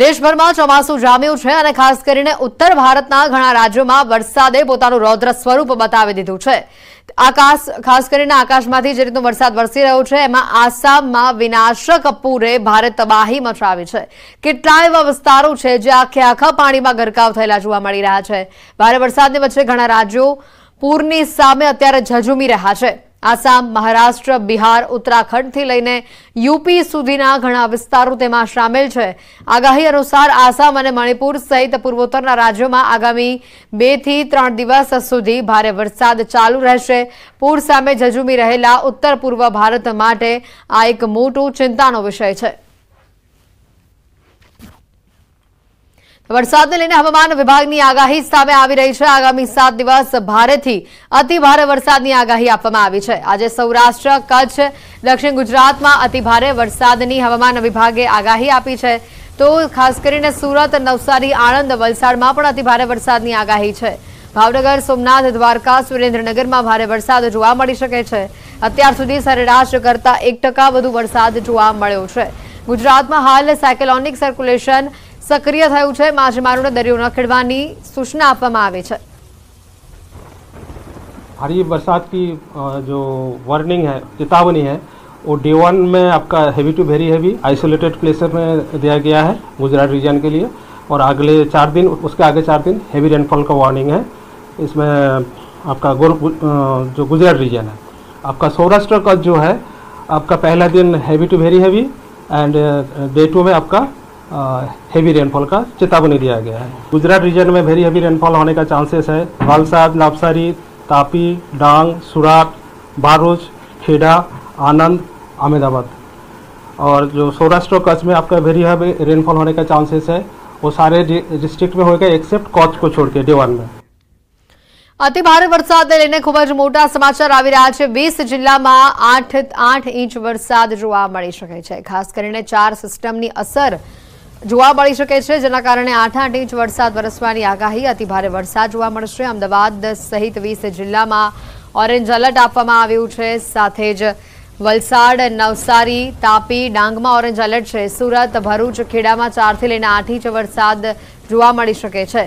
દેશભરમાં ચોમાસું જામ્યું છે અને ખાસ કરીને ઉત્તર ભારતના ઘણા રાજ્યોમાં વરસાદે પોતાનું રૌદ્ર સ્વરૂપ બતાવી દીધું છે આકાશ ખાસ કરીને આકાશમાંથી જે રીતનું વરસાદ વરસી રહ્યો છે એમાં આસામમાં વિનાશક પૂરે ભારે તબાહી મચાવી છે કેટલાય એવા વિસ્તારો છે જે આખે આખા પાણીમાં ગરકાવ થયેલા જોવા મળી રહ્યા છે ભારે વરસાદની વચ્ચે ઘણા રાજ્યો પૂરની સામે અત્યારે ઝઝુમી રહ્યા છે આસામ મહારાષ્ટ્ર બિહાર ઉત્તરાખંડથી લઈને યુપી સુધીના ઘણા વિસ્તારો તેમાં સામેલ છે આગાહી અનુસાર આસામ અને મણિપુર સહિત પૂર્વોત્તરના રાજ્યોમાં આગામી બે થી ત્રણ દિવસ સુધી ભારે વરસાદ ચાલુ રહેશે પૂર સામે ઝઝુમી રહેલા ઉત્તર પૂર્વ ભારત માટે આ એક મોટું ચિંતાનો વિષય છે વરસાદને લઈને હવામાન વિભાગની આગાહી સામે આવી રહી છે આગામી સાત દિવસ ભારેથી અતિભારે વરસાદની આગાહી આપવામાં આવી છે આજે સૌરાષ્ટ્ર કચ્છ દક્ષિણ ગુજરાતમાં અતિભારે વરસાદની હવામાન વિભાગે આગાહી આપી છે તો ખાસ કરીને સુરત નવસારી આણંદ વલસાડમાં પણ અતિભારે વરસાદની આગાહી છે ભાવનગર સોમનાથ દ્વારકા સુરેન્દ્રનગરમાં ભારે વરસાદ જોવા મળી શકે છે અત્યાર સુધી સરેરાશ કરતાં એક વધુ વરસાદ જોવા મળ્યો છે ગુજરાતમાં હાલ સાયકલોનિક સર્ક્યુલેશન सक्रिय थायो छे माजे मारोडा दरियो ना खेड़વાની સૂચના આપવામાં આવે છે. આ રી વરસાદની જો વોર્નિંગ હે કિતાવણી હે ઓ ડે 1 મે આપકા heavy to very heavy isolated places મે દિયા ગયા હે ગુજરાત રીજન કે લિયે ઓર આગલે 4 દિન ઉસકે આગે 4 દિન હેવી રેનફોલ કા વોર્નિંગ હે ઇસમે આપકા ગુરુ જો ગુજરાત રીજન હે આપકા સૌરાષ્ટ્ર કા જો હે આપકા પહેલા દિન heavy to very heavy and day 2 મે આપકા हेवी रेनफॉल का चेतावनी दिया गया है गुजरात रीजन में वेरी हेवी रेनफॉल होने का चांसेस है वालसाद नवसारी तापी डांग सूरत बारूच खेड़ा आनंद अहमदाबाद और जो सौराष्ट्र और कच्छ में आपका वेरी हेवी रेनफॉल होने का चांसेस है वो सारे डिस्ट्रिक्ट में होगा एक्सेप्ट कच्छ को छोड़ के देवान में अति भारत वरसद લઈને ખૂબ मोटा समाचार आ रहा है वीस વીસ में आठ आठ इंच वरसद જોવા મળી શકે છે ખાસ કરીને ચાર જોવા મળી શકે છે જેના કારણે આઠ આઠ ઇંચ વરસાદ વરસવાની આગાહી અતિ ભારે વરસાદ જોવા મળશે અમદાવાદ સહિત વીસ જિલ્લામાં ઓરેન્જ એલર્ટ આપવામાં આવ્યું છે સાથે જ વલસાડ નવસારી તાપી ડાંગમાં ઓરેન્જ એલર્ટ છે સુરત ભરૂચ ખેડામાં ચારથી લઈને આઠ ઇંચ વરસાદ જોવા મળી શકે છે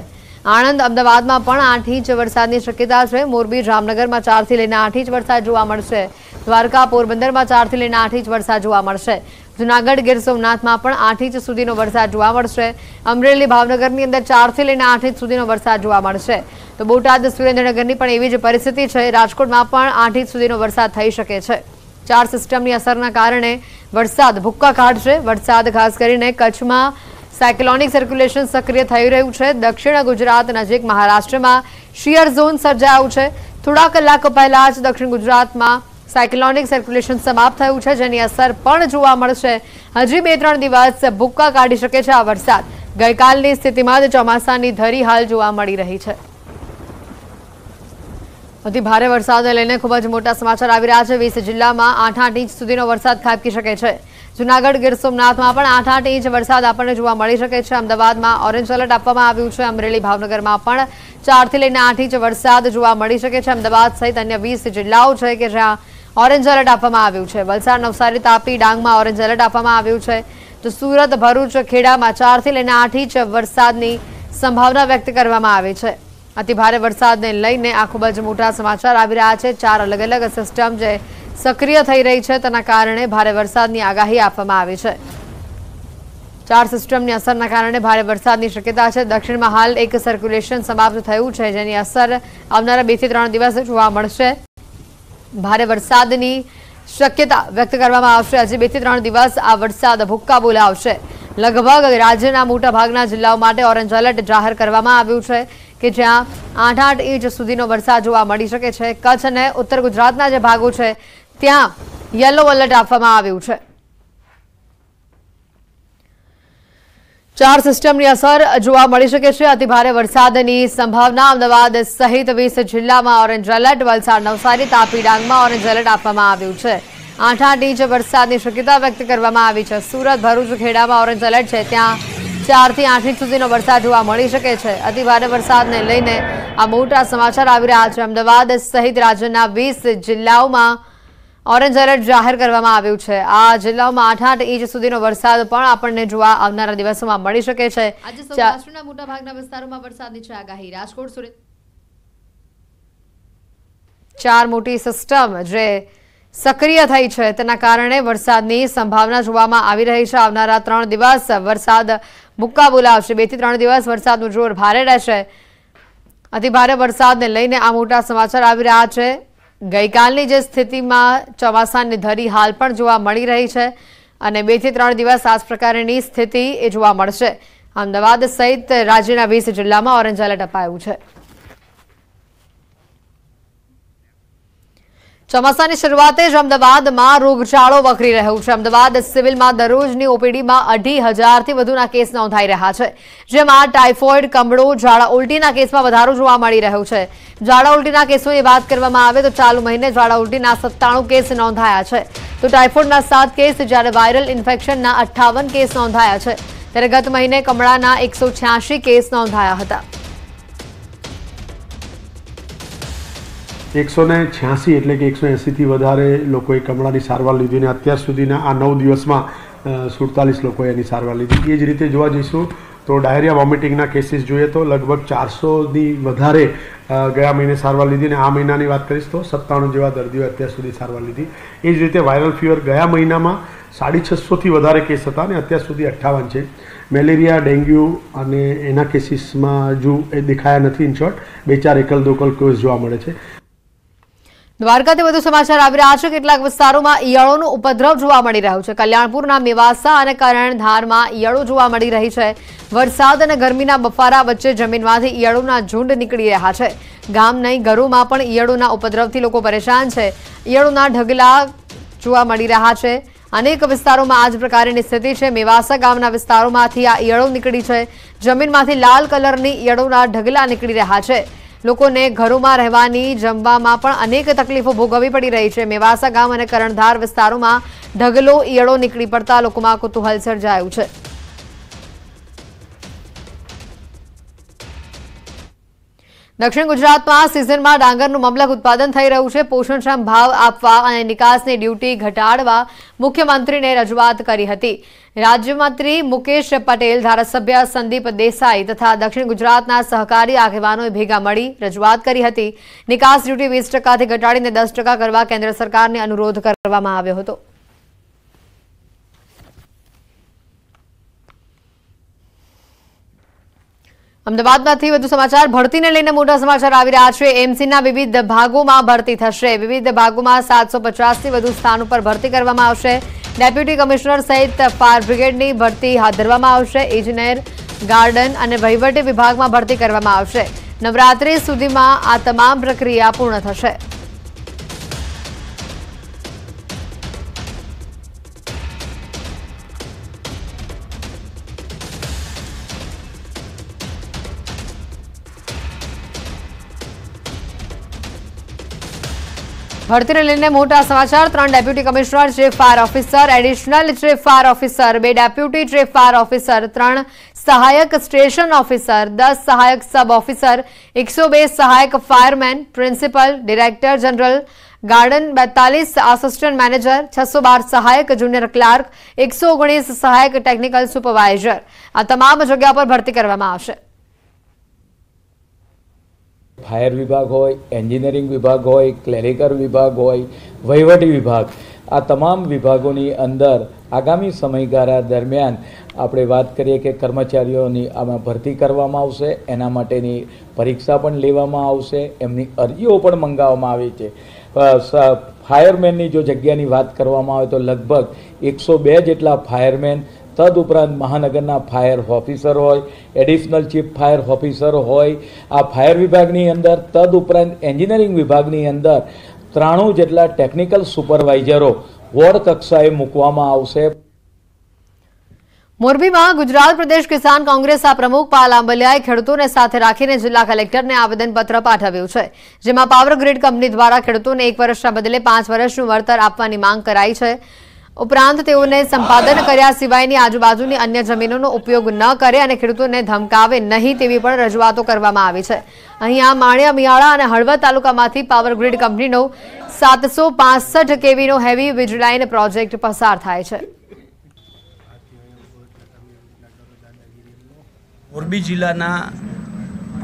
આણંદ અમદાવાદમાં પણ આઠ ઇંચ વરસાદની શક્યતા છે મોરબી જામનગરમાં ચારથી લઈને આઠ ઇંચ વરસાદ જોવા મળશે દ્વારકા પોરબંદરમાં ચારથી લઈને આઠ ઇંચ વરસાદ જોવા મળશે જુનાગઢ ગીર સોમનાથમાં પણ આઠ ઇંચ સુધીનો વરસાદ જોવા મળશે અમરેલી ભાવનગરની અંદર ચારથી લઈને આઠ ઇંચ સુધીનો વરસાદ જોવા મળશે તો બોટાદ સુરેન્દ્રનગરની પણ એવી જ પરિસ્થિતિ છે રાજકોટમાં પણ આઠ ઇંચ સુધીનો વરસાદ થઈ શકે છે ચાર સિસ્ટમની અસરના કારણે વરસાદ ભુક્કા કાઢશે વરસાદ ખાસ કરીને કચ્છમાં સાયક્લોનિક સર્ક્યુલેશન સક્રિય થઈ રહ્યું છે દક્ષિણ ગુજરાત નજીક મહારાષ્ટ્રમાં શિયર ઝોન સર્જાયું છે થોડા કલાકો પહેલા જ દક્ષિણ ગુજરાતમાં સાયક્લોનિક સર્ક્યુલેશન સમાપ્ત થયું છે જેની અસર પણ જોવા મળશે હજી બે ત્રણ દિવસ ભૂક્કા કાઢી શકે છે આ વરસાદ ગઈકાલની સ્થિતિમાં જ ચોમાસાની ધરી હાલ જોવા મળી રહી છે અતિ ભારે વરસાદને લઈને ખૂબ જ મોટા સમાચાર આવી રહ્યા છે વીસ જિલ્લામાં આઠ આઠ ઇંચ સુધીનો વરસાદ ખાબકી શકે છે જૂનાગઢ ગીર સોમનાથમાં પણ આઠ આઠ ઇંચ વરસાદ આપણને જોવા મળી શકે છે અમદાવાદમાં ઓરેન્જ એલર્ટ આપવામાં આવ્યું છે અમરેલી ભાવનગરમાં પણ ચારથી લઈને આઠ ઇંચ વરસાદ જોવા મળી શકે છે અમદાવાદ સહિત અન્ય વીસ જિલ્લાઓ છે કે જ્યાં ઓરેન્જ એલર્ટ આપવામાં આવ્યું છે વલસાડ નવસારી તાપી ડાંગમાં ઓરેન્જ એલર્ટ આપવામાં આવ્યું છે તો સુરત ભરૂચ ખેડામાં ચારથી લઈને આઠ ઇંચ વરસાદની સંભાવના વ્યક્ત કરવામાં આવી છે અતિભારે વરસાદને લઈને આ ખૂબ જ મોટા સમાચાર આવી રહ્યા છે ચાર અલગ અલગ સિસ્ટમ જે સક્રિય થઈ રહી છે તેના કારણે ભારે વરસાદની આગાહી આપવામાં આવી છે ચાર સિસ્ટમની અસરના કારણે ભારે વરસાદની શક્યતા છે દક્ષિણમાં હાલ એક સર્ક્યુલેશન સમાપ્ત થયું છે જેની અસર આવનારા બે થી ત્રણ દિવસ જોવા મળશે ભારે વરસાદની શક્યતા વ્યક્ત કરવામાં આવશે આજે બે થી ત્રણ દિવસ આ વરસાદ ભુક્કા બોલાવશે લગભગ રાજ્યના મોટા ભાગના જિલ્લાઓ માટે ઓરેન્જ એલર્ટ જાહેર કરવામાં આવ્યું છે કે જ્યાં આઠ આઠ ઇંચ સુધીનો વરસાદ જોવા મળી શકે છે કચ્છ અને ઉત્તર ગુજરાતના જે ભાગો છે ત્યાં યલો એલર્ટ આપવામાં આવ્યું છે ચાર સિસ્ટમની અસર જોવા મળી શકે છે અતિભારે વરસાદની સંભાવના અમદાવાદ સહિત વીસ જિલ્લામાં ઓરેન્જ એલર્ટ વલસાડ નવસારી તાપી ડાંગમાં ઓરેન્જ એલર્ટ આપવામાં આવ્યું છે આઠ આઠ ઇંચ વરસાદની શક્યતા વ્યક્ત કરવામાં આવી છે સુરત ભરૂચ ખેડામાં ઓરેન્જ એલર્ટ છે ત્યાં ચારથી આઠ ઇંચ સુધીનો વરસાદ જોવા મળી શકે છે અતિભારે વરસાદને લઈને આ મોટા સમાચાર આવી રહ્યા છે અમદાવાદ સહિત રાજ્યના વીસ જિલ્લાઓમાં ઓરેન્જ એલર્ટ જાહેર કરવામાં આવ્યું છે આ જિલ્લાઓમાં આઠ આઠ ઇંચ સુધીનો વરસાદ પણ આપણને જોવા આવનારા દિવસોમાં મળી શકે છે આજે સૌરાષ્ટ્રના વિસ્તારોમાં વરસાદની છે આગાહી રાજકોટ સુરત ચાર મોટી સિસ્ટમ જે સક્રિય થઈ છે તેના કારણે વરસાદની સંભાવના જોવામાં આવી રહી છે આવનારા ત્રણ દિવસ વરસાદ મુક્કા બોલાવશે બે થી ત્રણ દિવસ વરસાદનું જોર ભારે રહેશે અતિભારે વરસાદને લઈને આ મોટા સમાચાર આવી રહ્યા છે ગઈકાલની જે સ્થિતિમાં ચોમાસાની ધરી હાલ પણ જોવા મળી રહી છે અને બે થી ત્રણ દિવસ આ પ્રકારની સ્થિતિ એ જોવા મળશે અમદાવાદ સહિત રાજ્યના વીસ જિલ્લામાં ઓરેન્જ એલર્ટ અપાયું છે ચોમાસાની શરૂઆતે જ અમદાવાદમાં રોગચાળો વકરી રહ્યો છે અમદાવાદ સિવિલમાં દરરોજની ઓપીડીમાં અઢી હજારથી વધુના કેસ નોંધાઈ રહ્યા છે જેમાં ટાઇફોઇડ કમળો ઝાડા ઉલટીના કેસમાં વધારો જોવા મળી રહ્યો છે ઝાડા ઉલટીના કેસોની વાત કરવામાં આવે તો ચાલુ મહિને ઝાડા ઉલટીના સત્તાણું કેસ નોંધાયા છે તો ટાઇફોઇડના સાત કેસ જ્યારે વાયરલ ઇન્ફેક્શનના અઠ્ઠાવન કેસ નોંધાયા છે ત્યારે ગત મહિને કમળાના એકસો કેસ નોંધાયા હતા એકસો ને છ્યાસી એટલે કે એકસો એંસીથી વધારે લોકોએ કમળાની સારવાર લીધી અને અત્યાર સુધીના આ નવ દિવસમાં સુડતાલીસ લોકોએ એની સારવાર લીધી એ જ રીતે જોવા જઈશું તો ડાયરિયા વોમિટિંગના કેસીસ જોઈએ તો લગભગ ચારસોથી વધારે ગયા મહિને સારવાર લીધી અને આ મહિનાની વાત કરીશ તો સત્તાણું જેવા દર્દીઓ અત્યાર સુધી સારવાર લીધી એ જ રીતે વાયરલ ફીવર ગયા મહિનામાં સાડી છસોથી વધારે કેસ હતા અને અત્યાર સુધી અઠ્ઠાવન છે મેલેરિયા ડેન્ગ્યુ અને એના કેસીસમાં જો એ દેખાયા નથી ઇન શોર્ટ બે ચાર એકલ દોકલ કેસ જોવા મળે છે દ્વારકાથી વધુ સમાચાર આવી રહ્યા છે કેટલાક વિસ્તારોમાં ઈયળોનો ઉપદ્રવ જોવા મળી રહ્યો છે કલ્યાણપુરના મેવાસા અને કરણધારમાં ઈયળો જોવા મળી રહી છે વરસાદ અને ગરમીના બફારા વચ્ચે જમીનમાંથી ઈયળોના ઝુંડ નીકળી રહ્યા છે ગામ નહીં ઘરોમાં પણ ઈયળોના ઉપદ્રવથી લોકો પરેશાન છે ઈયળોના ઢગલા જોવા મળી રહ્યા છે અનેક વિસ્તારોમાં આ જ પ્રકારની સ્થિતિ છે મેવાસા ગામના વિસ્તારોમાંથી આ ઈયળો નીકળી છે જમીનમાંથી લાલ કલરની ઈયળોના ઢગલા નીકળી રહ્યા છે લોકોને ઘરોમાં રહેવાની જમવામાં પણ અનેક તકલીફો ભોગવવી પડી રહી છે મેવાસા ગામ અને કરણધાર વિસ્તારોમાં ઢગલો ઈયળો નીકળી પડતા લોકોમાં કુતૂહલ સર્જાયું છે દક્ષિણ ગુજરાતમાં સિઝનમાં ડાંગરનું મમલક ઉત્પાદન થઈ રહ્યું છે પોષણક્ષમ ભાવ આપવા અને નિકાસની ડ્યુટી ઘટાડવા મુખ્યમંત્રીને રજૂઆત કરી હતી રાજ્યમંત્રી મુકેશ પટેલ ધારાસભ્ય સંદીપ દેસાઈ તથા દક્ષિણ ગુજરાતના સહકારી આગેવાનોએ ભેગા મળી રજૂઆત કરી હતી નિકાસ ડ્યુટી વીસ ટકાથી ઘટાડીને દસ ટકા કરવા કેન્દ્ર સરકારને અનુરોધ કરવામાં આવ્યો હતો અમદાવાદમાંથી વધુ સમાચાર ભરતીને લઈને મોટા સમાચાર આવી રહ્યા છે એમસીના વિવિધ ભાગોમાં ભરતી થશે વિવિધ ભાગોમાં સાતસો પચાસથી વધુ સ્થાન ઉપર ભરતી કરવામાં આવશે ડેપ્યુટી કમિશનર સહિત ફાયર બ્રિગેડની ભરતી હાથ ધરવામાં આવશે ઇજનેર ગાર્ડન અને વહીવટી વિભાગમાં ભરતી કરવામાં આવશે નવરાત્રી સુધીમાં આ તમામ પ્રક્રિયા પૂર્ણ થશે ભરતીને લઈને મોટા સમાચાર ત્રણ deputy commissioner chief fire officer additional chief fire officer બે ડેપ્યુટી ચીફ ફાયર ઓફિસર ત્રણ સહાયક સ્ટેશન ઓફિસર દસ સહાયક સબ ઓફિસર એકસો બે સહાયક fireman principal director general garden બેતાલીસ આસિસ્ટન્ટ મેનેજર છસો બાર સહાયક જુનિયર ક્લાર્ક એકસો ઓગણીસ સહાયક ટેકનિકલ સુપરવાઇઝર આ તમામ જગ્યા પર ભરતી કરવામાં આવશે ફાયર વિભાગ હોય એન્જિનિયરિંગ વિભાગ હોય ક્લેરિકલ વિભાગ હોય વહીવટી વિભાગ આ તમામ વિભાગોની અંદર આગામી સમયગાળા દરમિયાન આપણે વાત કરીએ કે કર્મચારીઓની આમાં ભરતી કરવામાં આવશે એના માટેની પરીક્ષા પણ લેવામાં આવશે એમની અરજીઓ પણ મંગાવવામાં આવી છે ફાયરમેનની જો જગ્યાની વાત કરવામાં આવે તો લગભગ એકસો બે જેટલા ફાયરમેન તદુપરાંત મહાનગરના ફાયર ઓફિસર હોય એડિશનલ ચીફ ફાયર ઓફિસર હોય આ ફાયર વિભાગની અંદર તદુપરાંત એન્જિનિયરિંગ વિભાગની અંદર ત્રાણું જેટલા ટેકનિકલ સુપરવાઇઝરો વોર્ડ કક્ષાએ મૂકવામાં આવશે મોરબીમાં ગુજરાત પ્રદેશ કિસાન કોંગ્રેસના પ્રમુખ પાલ આંબલિયાએ ખેડૂતોને સાથે રાખીને જિલ્લા કલેક્ટરને આવેદનપત્ર પાઠવ્યું છે જેમાં પાવર ગ્રીડ કંપની દ્વારા ખેડૂતોને એક વર્ષના બદલે પાંચ વર્ષનું વળતર આપવાની માંગ કરાઈ છે ઉપરાંત તેઓને સંપાદન કર્યા સિવાયની આજુબાજુની અન્ય જમીનોનો ઉપયોગ ન કરે અને ખેડૂતોને ધમકાવે નહીં તેવી પણ રજૂઆતો કરવામાં આવી છે અહીંયા માણ્યા મિયાળા અને હળવદ તાલુકામાંથી પાવર ગ્રીડ કંપનીનો સાતસો પાસઠ કેવીનો હેવી વીજલાઇન પ્રોજેક્ટ પસાર થાય છે મોરબી જિલ્લાના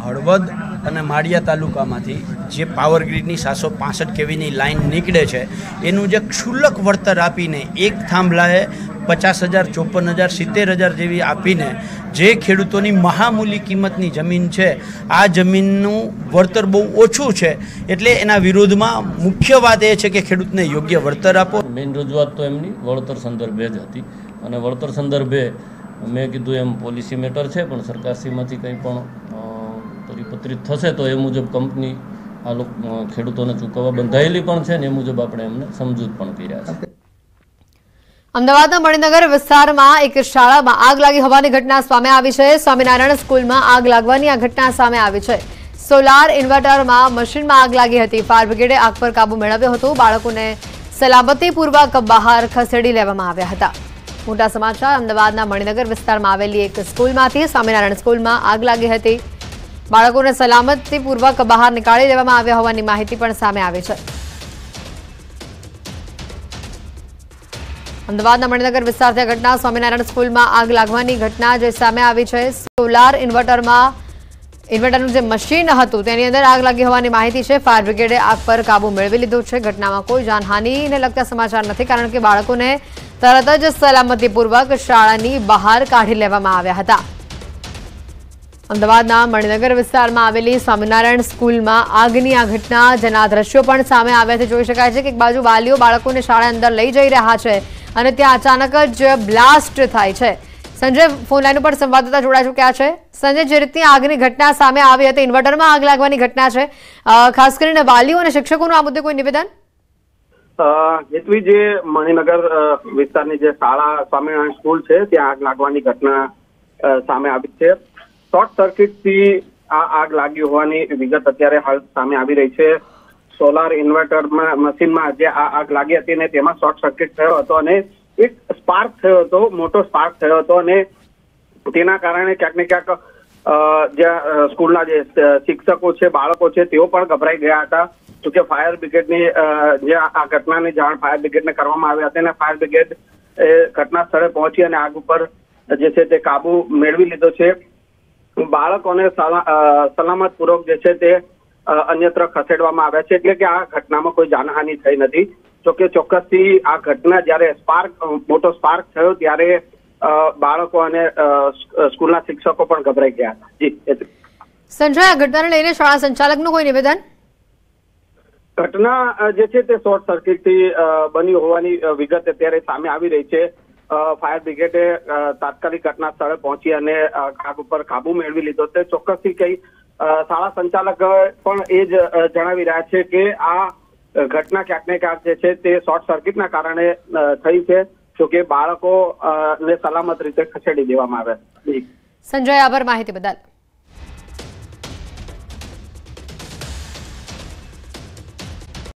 હળવદ અને માળિયા તાલુકામાંથી જે પાવર ગ્રીડની સાતસો પાસઠ કેવીની લાઇન નીકળે છે એનું જે ક્ષુલ્લક વળતર આપીને એક થાંભલાએ પચાસ હજાર ચોપન હજાર સિત્તેર હજાર જેવી આપીને જે ખેડૂતોની મહામૂલી કિંમતની જમીન છે આ જમીનનું વળતર બહુ ઓછું છે એટલે એના વિરોધમાં મુખ્ય વાત એ છે કે ખેડૂતને યોગ્ય વળતર આપો મેઇન રજૂઆત તો એમની વળતર સંદર્ભે જ હતી અને વળતર સંદર્ભે મેં કીધું એમ પોલિસી મેટર છે પણ સરકારશ્રીમાંથી કંઈ પણ પરિપત્રિત થશે તો એ મુજબ કંપની આ લોકો ખેડૂતોને ચૂકવવા બંધાયેલી પણ છે ને એ મુજબ આપણે એમને સમજૂત પણ કર્યા છે અમદાવાદના મણિનગર વિસ્તારમાં એક શાળામાં આગ લાગી હોવાની ઘટના સામે આવી છે સ્વામિનારાયણ સ્કૂલમાં આગ લાગવાની આ ઘટના સામે આવી છે સોલાર ઇન્વર્ટરમાં મશીનમાં આગ લાગી હતી ફાયર બ્રિગેડે આગ પર કાબુ મેળવ્યો હતો બાળકોને સલામતીપૂર્વક બહાર ખસેડી લેવામાં આવ્યા હતા મોટા સમાચાર અમદાવાદના મણિનગર વિસ્તારમાં આવેલી એક સ્કૂલમાંથી સ્વામિનારાયણ સ્કૂલમાં આગ લાગી હતી બાળકોને સલામતીપૂર્વક બહાર નીકાળી દેવામાં આવ્યા હોવાની માહિતી પણ સામે આવી છે અમદાવાદના મણિનગર વિસ્તારથી ઘટના સ્વામિનારાયણ સ્કૂલમાં આગ લાગવાની ઘટના જે સામે આવી છે સોલાર ઇન્વર્ટરમાં ઇન્વર્ટરનું જે મશીન હતું તેની અંદર આગ લાગી હોવાની માહિતી છે ફાયર બ્રિગેડે આગ પર કાબુ મેળવી લીધો છે ઘટનામાં કોઈ જાનહાનીને લગતા સમાચાર નથી કારણ કે બાળકોને તરત જ સલામતીપૂર્વક શાળાની બહાર કાઢી લેવામાં આવ્યા હતા અમદાવાદના મણિનગર વિસ્તારમાં આવેલી સ્વામિનારાયણ સ્કૂલમાં આગની આ ઘટના જેના દ્રશ્યો પણ સામે આવ્યા છે જોઈ શકાય છે કે એક બાજુ વાલીઓ બાળકોને શાળા અંદર લઈ જઈ રહ્યા છે અને ત્યાં અચાનક જ બ્લાસ્ટ થાય છે સંજય ફોનલાઈન ઉપર સંવાદદાતા જોડાઈ ચૂક્યા છે સંજય જે રીતની આગની ઘટના સામે આવી હતી ઇન્વર્ટરમાં આગ લાગવાની ઘટના છે ખાસ કરીને વાલીઓ અને શિક્ષકોનું આ મુદ્દે કોઈ નિવેદન જે મણિનગર વિસ્તારની જે શાળા સ્વામિનારાયણ સ્કૂલ છે ત્યાં આગ લાગવાની ઘટના સામે આવી છે શોર્ટ સર્કિટથી આ આગ લાગી હોવાની વિગત અત્યારે હાલ સામે આવી રહી છે સોલાર ઇન્વર્ટરમાં મશીનમાં જે આ આગ લાગી હતી ને તેમાં શોર્ટ સર્કિટ થયો હતો અને એક સ્પાર્ક થયો હતો મોટો સ્પાર્ક થયો હતો અને તેના કારણે ક્યાંક ને ક્યાંક જે સ્કૂલના જે શિક્ષકો છે બાળકો છે તેઓ પણ ગભરાઈ ગયા હતા જો કે ફાયર બ્રિગેડની જે આ ઘટનાની જાણ ફાયર બ્રિગેડને કરવામાં આવી હતી અને ફાયર બ્રિગેડ એ ઘટના સ્થળે પહોંચી અને આગ ઉપર જે છે તે કાબુ મેળવી લીધો છે બાળકોને સલામત પૂર્વક જે છે તે અન્યત્ર ખસેડવામાં આવ્યા છે એટલે કે આ ઘટનામાં કોઈ જાનહાનિ થઈ નથી જોકે ચોક્કસથી આ ઘટના જ્યારે સ્પાર્ક મોટો સ્પાર્ક થયો ત્યારે બાળકો અને સ્કૂલના શિક્ષકો પણ ગભરાઈ ગયા હતા જી સંજય આ ઘટનાને લઈને શાળા સંચાલકનું કોઈ નિવેદન ઘટના જે છે તે શોર્ટ સર્કિટ થી બની હોવાની વિગત અત્યારે સામે આવી રહી છે ફાયર બ્રિગેડે તાત્કાલિક ઘટના સ્થળે પહોંચી અને આગ ઉપર કાબુ મેળવી લીધો તે ચોક્કસથી કઈ શાળા સંચાલક પણ એ જ જણાવી રહ્યા છે કે આ ઘટના ક્યાંક ને ક્યાંક જે છે તે શોર્ટ સર્કિટના કારણે થઈ છે જોકે બાળકો ને સલામત રીતે ખસેડી દેવામાં આવે સંજય આભાર માહિતી બદલ